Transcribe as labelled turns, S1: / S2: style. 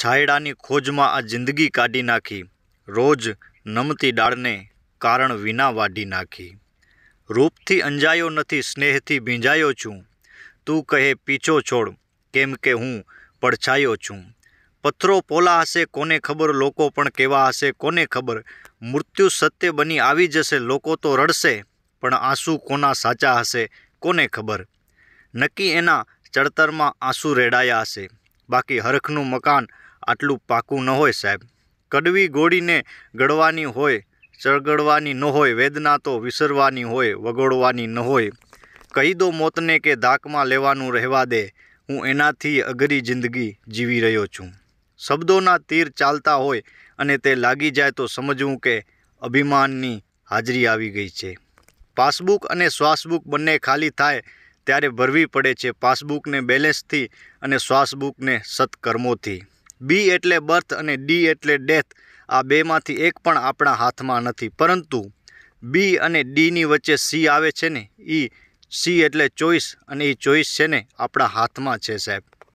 S1: છાયડાની ખોજમાં આ જિંદગી કાઢી નાખી રોજ નમતી ડાળને કારણ વિના વાઢી નાખી રૂપથી અંજાયો નથી સ્નેહથી ભીંજાયો છું તું કહે પીછો છોડ કેમ કે હું પડછાયો છું પથ્થરો પોલા હશે કોને ખબર લોકો પણ કેવા હશે કોને ખબર મૃત્યુ સત્ય બની આવી જશે લોકો તો રડશે પણ આંસુ કોના સાચા હશે કોને ખબર નક્કી એના ચડતરમાં આંસુ રેડાયા હશે બાકી હરખનું મકાન આટલું પાકું ન હોય સાહેબ કડવી ગોળીને ગળવાની હોય ચળગડવાની ન હોય વેદના તો વિસરવાની હોય વગોળવાની ન હોય કહી દો મોતને કે ધાકમાં લેવાનું રહેવા દે હું એનાથી અઘરી જિંદગી જીવી રહ્યો છું શબ્દોના તીર ચાલતા હોય અને તે લાગી જાય તો સમજવું કે અભિમાનની હાજરી આવી ગઈ છે પાસબુક અને શ્વાસબુક બંને ખાલી થાય ત્યારે ભરવી પડે છે પાસબુકને બેલેન્સથી અને શ્વાસબુકને સત્કર્મોથી બી એટલે બર્થ અને ડી એટલે ડેથ આ બેમાંથી એક પણ આપણા હાથમાં નથી પરંતુ બી અને ડીની વચ્ચે સી આવે છે ને એ સી એટલે ચોઈસ અને એ ચોઈસ છે ને આપણા હાથમાં છે સાહેબ